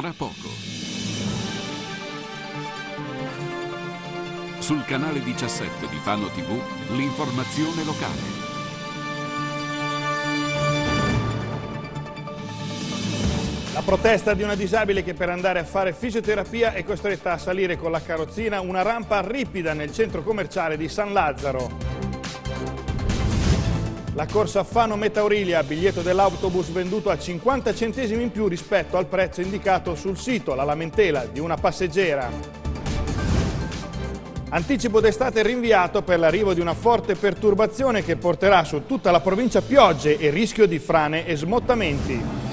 tra poco. Sul canale 17 di Fano TV, l'informazione locale. La protesta di una disabile che per andare a fare fisioterapia è costretta a salire con la carrozzina una rampa ripida nel centro commerciale di San Lazzaro. La corsa Fano Metaurilia, biglietto dell'autobus venduto a 50 centesimi in più rispetto al prezzo indicato sul sito, la lamentela di una passeggera. Anticipo d'estate rinviato per l'arrivo di una forte perturbazione che porterà su tutta la provincia piogge e rischio di frane e smottamenti.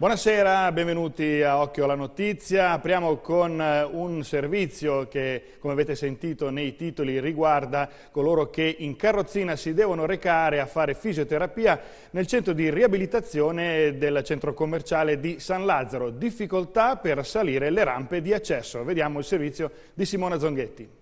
Buonasera, benvenuti a Occhio alla Notizia. Apriamo con eh, un servizio che, come avete sentito nei titoli, riguarda coloro che in carrozzina si devono recare a fare fisioterapia nel centro di riabilitazione del centro commerciale di San Lazzaro. Difficoltà per salire le rampe di accesso. Vediamo il servizio di Simona Zonghetti.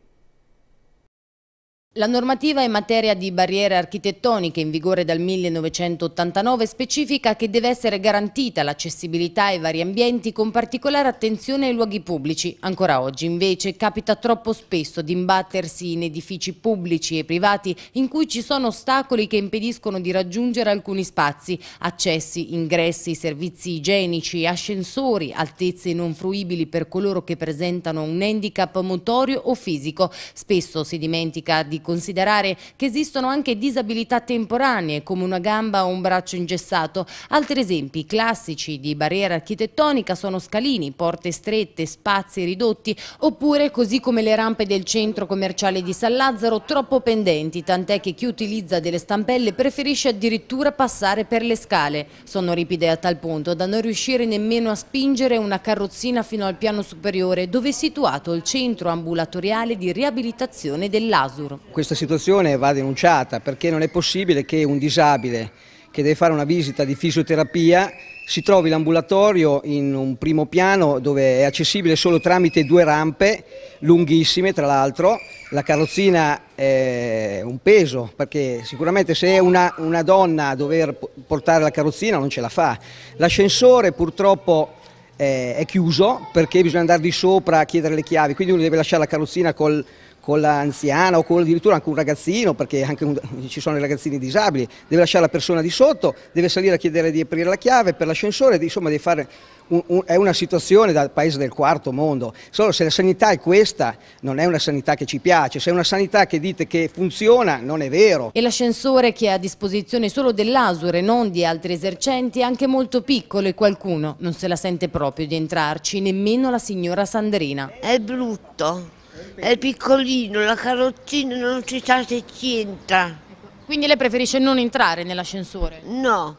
La normativa in materia di barriere architettoniche in vigore dal 1989 specifica che deve essere garantita l'accessibilità ai vari ambienti con particolare attenzione ai luoghi pubblici. Ancora oggi invece capita troppo spesso di imbattersi in edifici pubblici e privati in cui ci sono ostacoli che impediscono di raggiungere alcuni spazi, accessi, ingressi, servizi igienici, ascensori, altezze non fruibili per coloro che presentano un handicap motorio o fisico. Spesso si dimentica di considerare che esistono anche disabilità temporanee come una gamba o un braccio ingessato. Altri esempi classici di barriera architettonica sono scalini, porte strette, spazi ridotti oppure così come le rampe del centro commerciale di San Lazzaro troppo pendenti, tant'è che chi utilizza delle stampelle preferisce addirittura passare per le scale. Sono ripide a tal punto da non riuscire nemmeno a spingere una carrozzina fino al piano superiore dove è situato il centro ambulatoriale di riabilitazione dell'Asur questa situazione va denunciata perché non è possibile che un disabile che deve fare una visita di fisioterapia si trovi l'ambulatorio in un primo piano dove è accessibile solo tramite due rampe lunghissime tra l'altro, la carrozzina è un peso perché sicuramente se è una, una donna a dover portare la carrozzina non ce la fa, l'ascensore purtroppo eh, è chiuso perché bisogna andare di sopra a chiedere le chiavi, quindi uno deve lasciare la carrozzina col con l'anziana o con addirittura anche un ragazzino, perché anche un, ci sono i ragazzini disabili, deve lasciare la persona di sotto, deve salire a chiedere di aprire la chiave per l'ascensore, insomma deve fare un, un, è una situazione da paese del quarto mondo, solo se la sanità è questa non è una sanità che ci piace, se è una sanità che dite che funziona non è vero. E l'ascensore che è a disposizione solo dell'Asure, non di altri esercenti, è anche molto piccolo e qualcuno non se la sente proprio di entrarci, nemmeno la signora Sandrina. È brutto, è piccolino, la carrozzina non si sa se ci entra. Ecco, quindi lei preferisce non entrare nell'ascensore? No.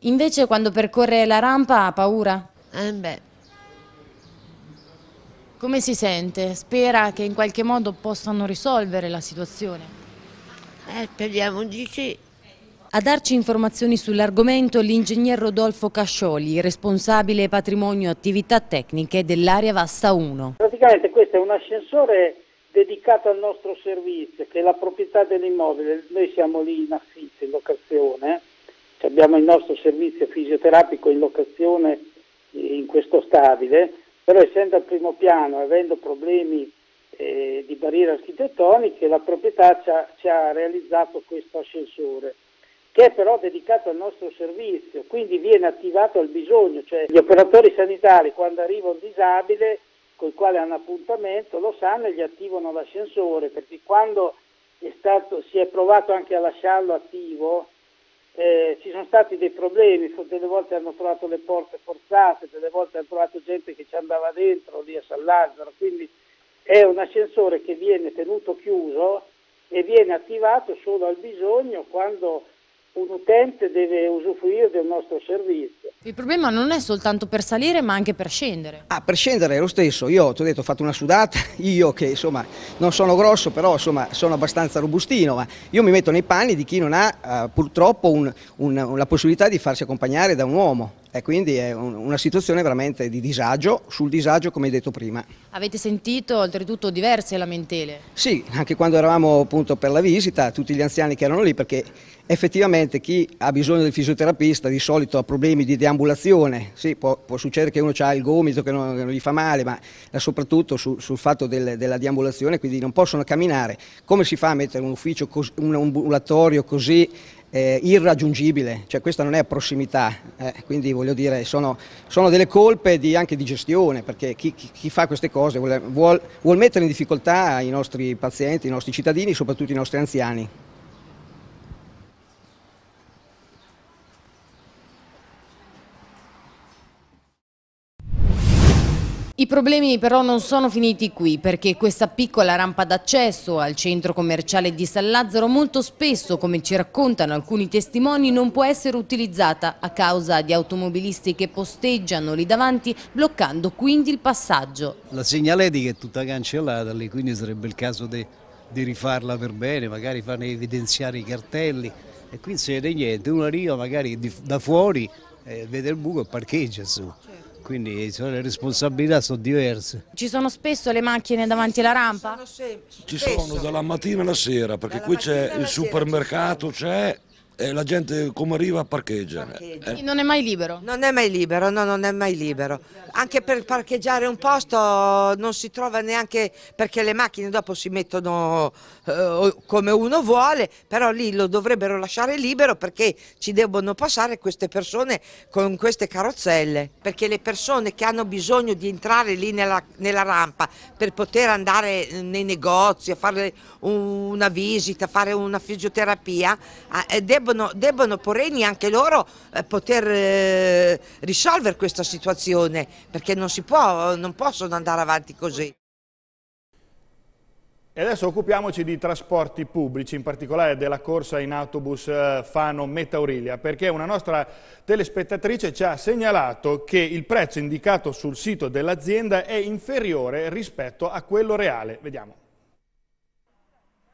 Invece quando percorre la rampa ha paura? Eh beh. Come si sente? Spera che in qualche modo possano risolvere la situazione? Eh, speriamo di sì. A darci informazioni sull'argomento l'ingegner Rodolfo Cascioli, responsabile patrimonio attività tecniche dell'area Vasta 1. Praticamente questo è un ascensore dedicato al nostro servizio, che è la proprietà dell'immobile. Noi siamo lì in affitto, in locazione, abbiamo il nostro servizio fisioterapico in locazione in questo stabile, però essendo al primo piano, e avendo problemi eh, di barriere architettoniche, la proprietà ci ha, ci ha realizzato questo ascensore che è però dedicato al nostro servizio, quindi viene attivato al bisogno, cioè gli operatori sanitari quando arriva un disabile col quale hanno appuntamento lo sanno e gli attivano l'ascensore, perché quando è stato, si è provato anche a lasciarlo attivo eh, ci sono stati dei problemi, delle volte hanno trovato le porte forzate, delle volte hanno trovato gente che ci andava dentro lì a San Lazzaro, quindi è un ascensore che viene tenuto chiuso e viene attivato solo al bisogno quando un utente deve usufruire del nostro servizio. Il problema non è soltanto per salire ma anche per scendere. Ah, per scendere è lo stesso, io ti ho detto ho fatto una sudata, io che insomma non sono grosso però insomma sono abbastanza robustino, ma io mi metto nei panni di chi non ha eh, purtroppo un, un, la possibilità di farsi accompagnare da un uomo. E quindi è un, una situazione veramente di disagio, sul disagio come hai detto prima. Avete sentito oltretutto diverse lamentele? Sì, anche quando eravamo appunto per la visita, tutti gli anziani che erano lì, perché effettivamente chi ha bisogno del fisioterapista di solito ha problemi di deambulazione, sì, può, può succedere che uno ha il gomito che non, che non, gli fa male, ma eh, soprattutto su, sul fatto del, della deambulazione, quindi non possono camminare. Come si fa a mettere un ufficio, un ambulatorio così eh, irraggiungibile, cioè questa non è prossimità, eh, quindi voglio dire sono, sono delle colpe di, anche di gestione perché chi, chi, chi fa queste cose vuole, vuol, vuol mettere in difficoltà i nostri pazienti, i nostri cittadini, soprattutto i nostri anziani. I problemi però non sono finiti qui perché questa piccola rampa d'accesso al centro commerciale di San Lazzaro molto spesso, come ci raccontano alcuni testimoni, non può essere utilizzata a causa di automobilisti che posteggiano lì davanti bloccando quindi il passaggio. La segnaletica è tutta cancellata lì, quindi sarebbe il caso di, di rifarla per bene, magari farne evidenziare i cartelli e qui non si vede niente, uno arriva magari di, da fuori eh, vede il buco e parcheggia su quindi sono, le responsabilità sono diverse. Ci sono spesso le macchine davanti alla rampa? Ci sono, dalla mattina alla sera, perché dalla qui c'è il supermercato, c'è e la gente come arriva parcheggia. parcheggia. Eh. Non è mai libero? Non è mai libero, no, non è mai libero. Anche per parcheggiare un posto non si trova neanche perché le macchine dopo si mettono eh, come uno vuole, però lì lo dovrebbero lasciare libero perché ci debbono passare queste persone con queste carrozzelle, perché le persone che hanno bisogno di entrare lì nella, nella rampa per poter andare eh, nei negozi, a fare una visita, fare una fisioterapia, eh, devono debbono, debbono Poreni anche loro eh, poter eh, risolvere questa situazione perché non, si può, non possono andare avanti così. E adesso occupiamoci di trasporti pubblici, in particolare della corsa in autobus eh, Fano-Metaurilia, perché una nostra telespettatrice ci ha segnalato che il prezzo indicato sul sito dell'azienda è inferiore rispetto a quello reale. Vediamo.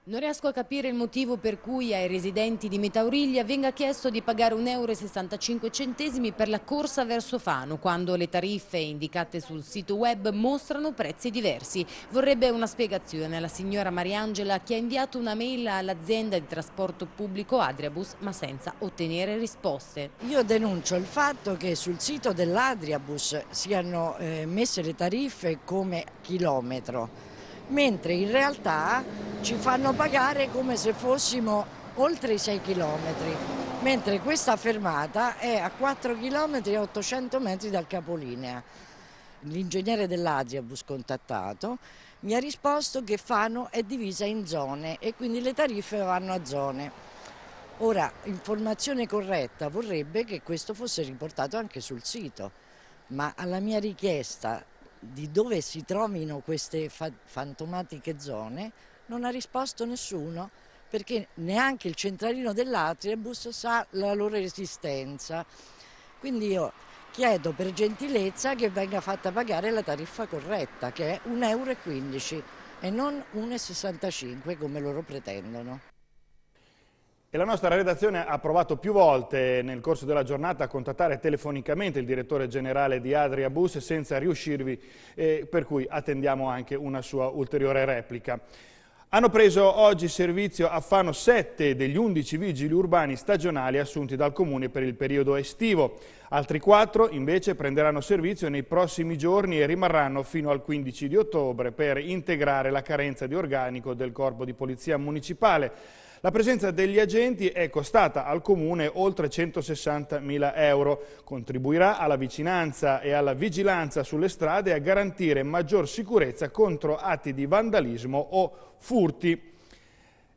Non riesco a capire il motivo per cui ai residenti di Metauriglia venga chiesto di pagare 1,65 euro per la corsa verso Fano, quando le tariffe indicate sul sito web mostrano prezzi diversi. Vorrebbe una spiegazione la signora Mariangela che ha inviato una mail all'azienda di trasporto pubblico Adriabus, ma senza ottenere risposte. Io denuncio il fatto che sul sito dell'Adriabus siano eh, messe le tariffe come chilometro mentre in realtà ci fanno pagare come se fossimo oltre i 6 km, mentre questa fermata è a 4 km e 800 metri dal capolinea. L'ingegnere dell'Asiabus contattato mi ha risposto che Fano è divisa in zone e quindi le tariffe vanno a zone. Ora, informazione corretta vorrebbe che questo fosse riportato anche sul sito, ma alla mia richiesta di dove si trovino queste fa fantomatiche zone non ha risposto nessuno perché neanche il centralino dell'Atribus sa la loro esistenza. Quindi io chiedo per gentilezza che venga fatta pagare la tariffa corretta che è 1,15 euro e non 1,65 come loro pretendono. E la nostra redazione ha provato più volte nel corso della giornata a contattare telefonicamente il direttore generale di Adria Bus senza riuscirvi, eh, per cui attendiamo anche una sua ulteriore replica. Hanno preso oggi servizio a Fano 7 degli 11 vigili urbani stagionali assunti dal Comune per il periodo estivo. Altri 4 invece prenderanno servizio nei prossimi giorni e rimarranno fino al 15 di ottobre per integrare la carenza di organico del Corpo di Polizia Municipale. La presenza degli agenti è costata al Comune oltre 160.000 euro. Contribuirà alla vicinanza e alla vigilanza sulle strade a garantire maggior sicurezza contro atti di vandalismo o furti.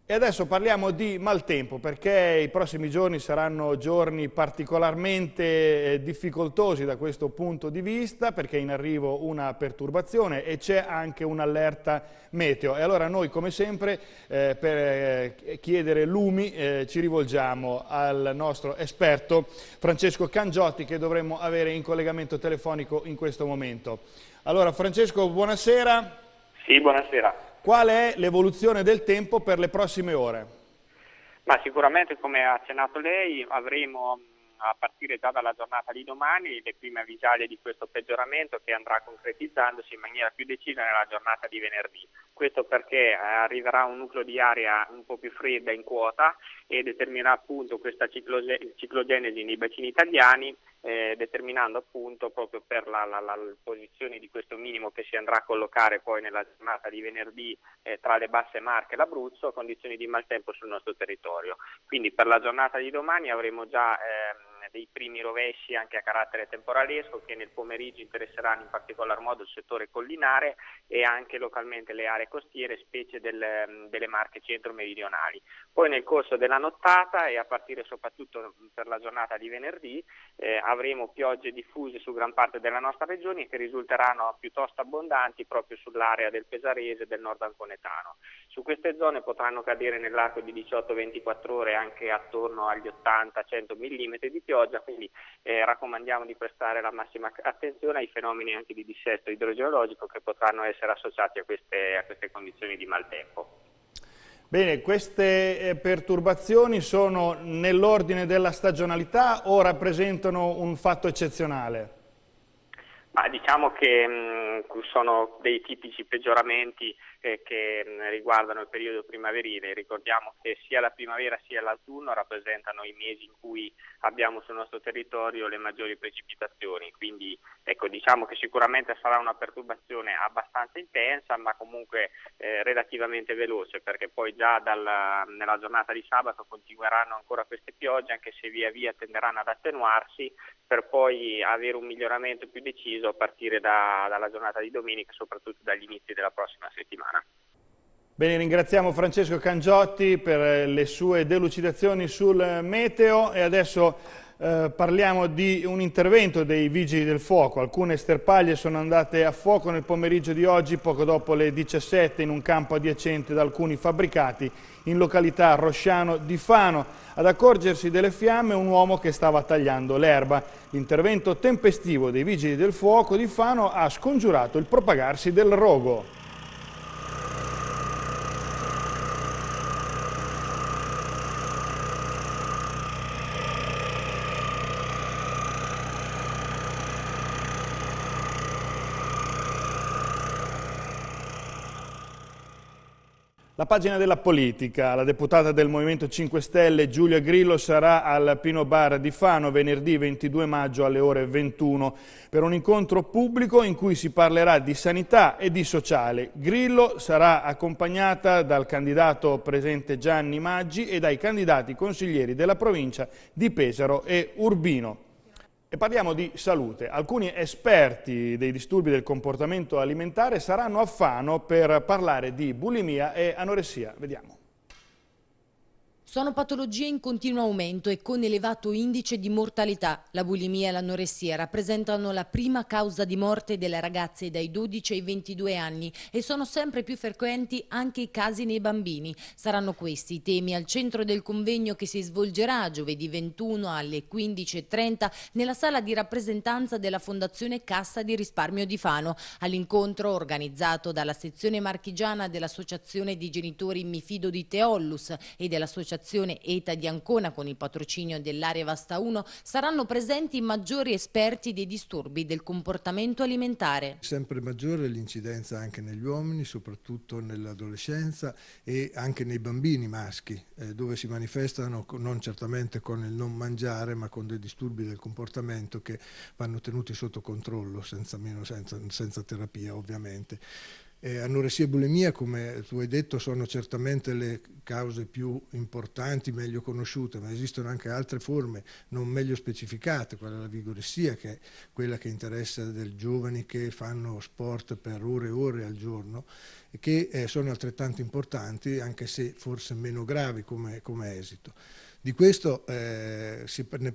E adesso parliamo di maltempo perché i prossimi giorni saranno giorni particolarmente eh, difficoltosi da questo punto di vista perché è in arrivo una perturbazione e c'è anche un'allerta meteo. E allora noi come sempre eh, per eh, chiedere lumi eh, ci rivolgiamo al nostro esperto Francesco Cangiotti che dovremmo avere in collegamento telefonico in questo momento. Allora Francesco buonasera. Sì, buonasera. Qual è l'evoluzione del tempo per le prossime ore? Ma sicuramente, come ha accennato lei, avremo a partire già dalla giornata di domani le prime avvisaglie di questo peggioramento che andrà concretizzandosi in maniera più decisa nella giornata di venerdì. Questo perché eh, arriverà un nucleo di aria un po' più fredda in quota e determinerà appunto questa ciclogenesi nei bacini italiani eh, determinando appunto proprio per la, la, la, posizione di questo minimo che si andrà a collocare poi nella giornata di venerdì eh, tra le basse Marche e l'Abruzzo, condizioni di maltempo sul nostro territorio. Quindi per la giornata di domani avremo già... Eh, eh, dei primi rovesci anche a carattere temporalesco che nel pomeriggio interesseranno in particolar modo il settore collinare e anche localmente le aree costiere, specie del, mm, delle marche centro-meridionali. Poi nel corso della nottata e a partire soprattutto mm, per la giornata di venerdì eh, avremo piogge diffuse su gran parte della nostra regione che risulteranno piuttosto abbondanti proprio sull'area del Pesarese e del nord anconetano. Su queste zone potranno cadere nell'arco di 18-24 ore anche attorno agli 80-100 mm di pioggia, quindi eh, raccomandiamo di prestare la massima attenzione ai fenomeni anche di dissesto idrogeologico che potranno essere associati a queste, a queste condizioni di maltempo. Bene, queste eh, perturbazioni sono nell'ordine della stagionalità o rappresentano un fatto eccezionale? Ma diciamo che mh, mm, sono dei tipici peggioramenti eh, che mm, riguardano il periodo primaverile. Ricordiamo che sia la primavera sia l'autunno rappresentano i mesi in cui abbiamo sul nostro territorio le maggiori precipitazioni, quindi ecco, diciamo che sicuramente sarà una perturbazione abbastanza intensa ma comunque eh, relativamente veloce perché poi già dal, nella giornata di sabato continueranno ancora queste piogge anche se via via tenderanno ad attenuarsi per poi avere un miglioramento più deciso a partire da, dalla giornata di domenica soprattutto dagli inizi della prossima settimana settimana. Bene, ringraziamo Francesco Cangiotti per eh, le sue delucidazioni sul meteo e adesso eh, parliamo di un intervento dei Vigili del Fuoco. Alcune sterpaglie sono andate a fuoco nel pomeriggio di oggi, poco dopo le 17, in un campo adiacente da alcuni fabbricati in località Rosciano di Fano. Ad accorgersi delle fiamme un uomo che stava tagliando l'erba. L'intervento tempestivo dei Vigili del Fuoco di Fano ha scongiurato il propagarsi del rogo. La pagina della politica, la deputata del Movimento 5 Stelle Giulia Grillo sarà al Pino Bar di Fano venerdì 22 maggio alle ore 21 per un incontro pubblico in cui si parlerà di sanità e di sociale. Grillo sarà accompagnata dal candidato presente Gianni Maggi e dai candidati consiglieri della provincia di Pesaro e Urbino. E parliamo di salute. Alcuni esperti dei disturbi del comportamento alimentare saranno a Fano per parlare di bulimia e anoressia. Vediamo. Sono patologie in continuo aumento e con elevato indice di mortalità. La bulimia e l'anoressia rappresentano la prima causa di morte delle ragazze dai 12 ai 22 anni e sono sempre più frequenti anche i casi nei bambini. Saranno questi i temi al centro del convegno che si svolgerà giovedì 21 alle 15.30 nella sala di rappresentanza della Fondazione Cassa di Risparmio di Fano, all'incontro organizzato dalla sezione marchigiana dell'Associazione di Genitori Mifido di Teollus e dell'Associazione Fondazione ETA di Ancona con il patrocinio dell'area Vasta 1 saranno presenti maggiori esperti dei disturbi del comportamento alimentare. Sempre maggiore l'incidenza anche negli uomini, soprattutto nell'adolescenza e anche nei bambini maschi, eh, dove si manifestano non certamente con il non mangiare ma con dei disturbi del comportamento che vanno tenuti sotto controllo, senza, meno, senza, senza terapia ovviamente. Eh, anoressia e bulimia, come tu hai detto, sono certamente le cause più importanti, meglio conosciute, ma esistono anche altre forme non meglio specificate, quella della vigoressia, che è quella che interessa dei giovani che fanno sport per ore e ore al giorno, che eh, sono altrettanto importanti, anche se forse meno gravi come, come esito. Di questo eh, ne, ne,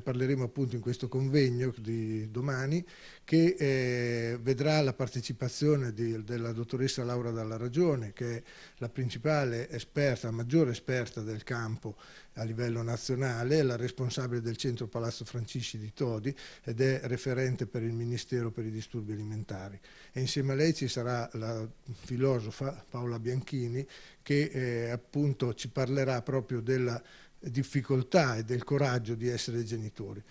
parleremo appunto in questo convegno di domani che eh, vedrà la partecipazione di, della dottoressa Laura Dalla Ragione che è la principale esperta, la maggiore esperta del campo a livello nazionale, è la responsabile del centro Palazzo Francisci di Todi ed è referente per il Ministero per i disturbi alimentari. E insieme a lei ci sarà la filosofa Paola Bianchini che eh, appunto ci parlerà proprio della difficoltà e del coraggio di essere genitori.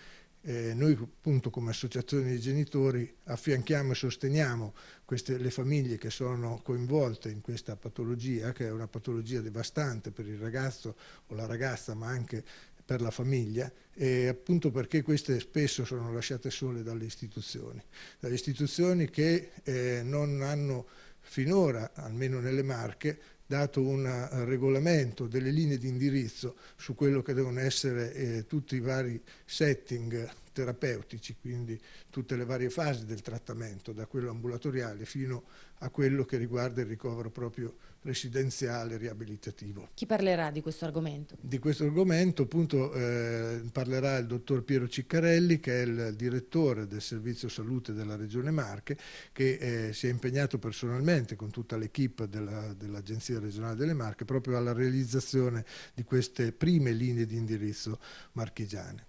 Eh, noi appunto come associazione dei genitori affianchiamo e sosteniamo queste, le famiglie che sono coinvolte in questa patologia, che è una patologia devastante per il ragazzo o la ragazza, ma anche per la famiglia e appunto perché queste spesso sono lasciate sole dalle istituzioni, dalle istituzioni che eh, non hanno finora, almeno nelle Marche, dato un eh, regolamento delle linee di indirizzo su quello che devono essere eh, tutti i vari setting terapeutici, quindi tutte le varie fasi del trattamento, da quello ambulatoriale fino a quello che riguarda il ricovero proprio residenziale, riabilitativo. Chi parlerà di questo argomento? Di questo argomento appunto eh, parlerà il dottor Piero Ciccarelli che è il direttore del Servizio Salute della Regione Marche che eh, si è impegnato personalmente con tutta l'equipe dell'Agenzia dell Regionale delle Marche proprio alla realizzazione di queste prime linee di indirizzo marchigiane.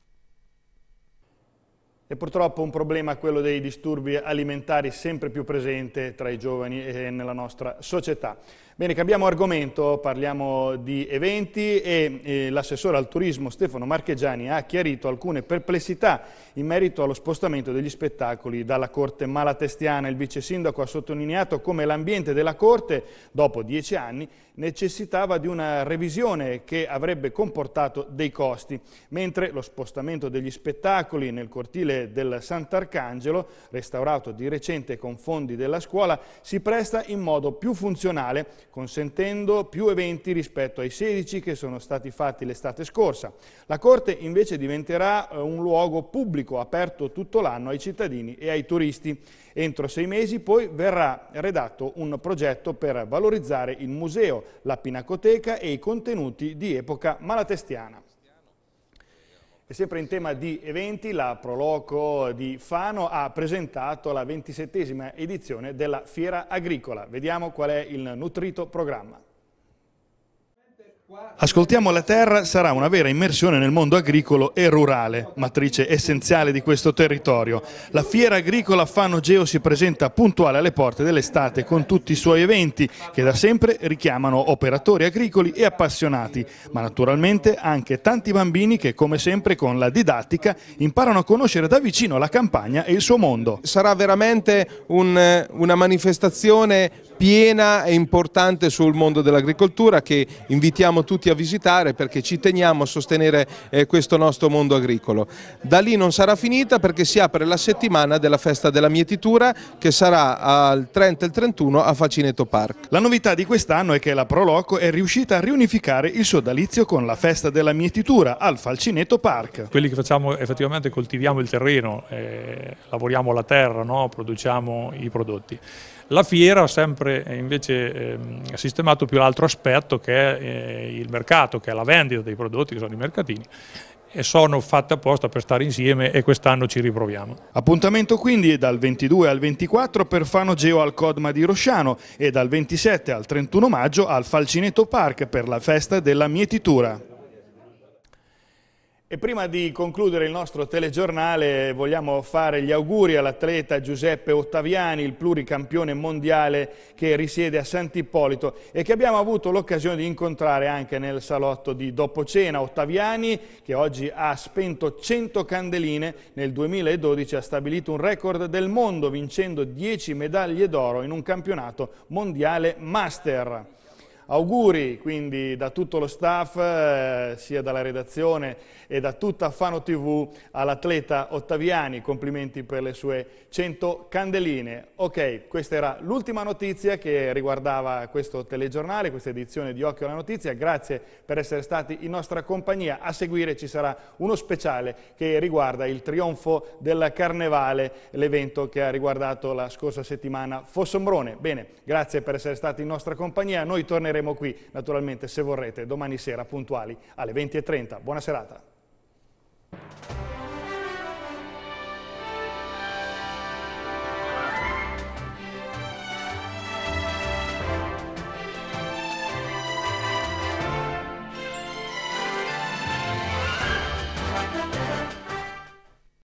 È purtroppo un problema quello dei disturbi alimentari sempre più presente tra i giovani e nella nostra società. Bene, cambiamo argomento, parliamo di eventi e eh, l'assessore al turismo Stefano Marchegiani ha chiarito alcune perplessità in merito allo spostamento degli spettacoli dalla Corte Malatestiana. Il vice sindaco ha sottolineato come l'ambiente della Corte, dopo dieci anni, necessitava di una revisione che avrebbe comportato dei costi, mentre lo spostamento degli spettacoli nel cortile del Sant'Arcangelo, restaurato di recente con fondi della scuola, si presta in modo più funzionale consentendo più eventi rispetto ai 16 che sono stati fatti l'estate scorsa. La Corte invece diventerà eh, un luogo pubblico aperto tutto l'anno ai cittadini e ai turisti. Entro sei mesi poi verrà redatto un progetto per valorizzare il museo, la pinacoteca e i contenuti di epoca malatestiana sempre in tema di eventi, la Proloco di Fano ha presentato la ventisettesima edizione della Fiera Agricola. Vediamo qual è il nutrito programma. Ascoltiamo la Terra sarà una vera immersione nel mondo agricolo e rurale, matrice essenziale di questo territorio. La fiera agricola Fano Geo si presenta puntuale alle porte dell'estate con tutti i suoi eventi che da sempre richiamano operatori agricoli e appassionati, ma naturalmente anche tanti bambini che come sempre con la didattica imparano a conoscere da vicino la campagna e il suo mondo. Sarà veramente un, eh, una manifestazione piena e importante sul mondo dell'agricoltura che invitiamo tutti a visitare perché ci teniamo a sostenere eh, questo nostro mondo agricolo. Da lì non sarà finita perché si apre la settimana della festa della mietitura che sarà al 30 e il 31 a Facineto Park. La novità di quest'anno è che la Proloco è riuscita a riunificare il sodalizio con la festa della mietitura al Falcineto Park. Quelli che facciamo effettivamente coltiviamo il terreno, eh, lavoriamo la terra, no? produciamo i prodotti. La fiera ha sempre eh, invece ehm, sistemato più l'altro aspetto che è eh, il mercato, che è la vendita dei prodotti, che sono i mercatini e sono fatte apposta per stare insieme e quest'anno ci riproviamo. Appuntamento quindi dal 22 al 24 per Fano Geo al Codma di Rosciano e dal 27 al 31 maggio al Falcineto Park per la festa della mietitura. E prima di concludere il nostro telegiornale vogliamo fare gli auguri all'atleta Giuseppe Ottaviani, il pluricampione mondiale che risiede a Sant'Ippolito e che abbiamo avuto l'occasione di incontrare anche nel salotto di Dopocena. Ottaviani, che oggi ha spento 100 candeline, nel 2012 ha stabilito un record del mondo vincendo 10 medaglie d'oro in un campionato mondiale master. Auguri quindi da tutto lo staff, eh, sia dalla redazione e da tutta Fano TV all'atleta Ottaviani, complimenti per le sue 100 candeline. Ok, questa era l'ultima notizia che riguardava questo telegiornale, questa edizione di Occhio alla Notizia, grazie per essere stati in nostra compagnia, a seguire ci sarà uno speciale che riguarda il trionfo del Carnevale, l'evento che ha riguardato la scorsa settimana Fossombrone. Bene, grazie per essere stati in nostra compagnia, noi torneremo saremo qui, naturalmente, se vorrete, domani sera puntuali alle 20.30. Buona serata.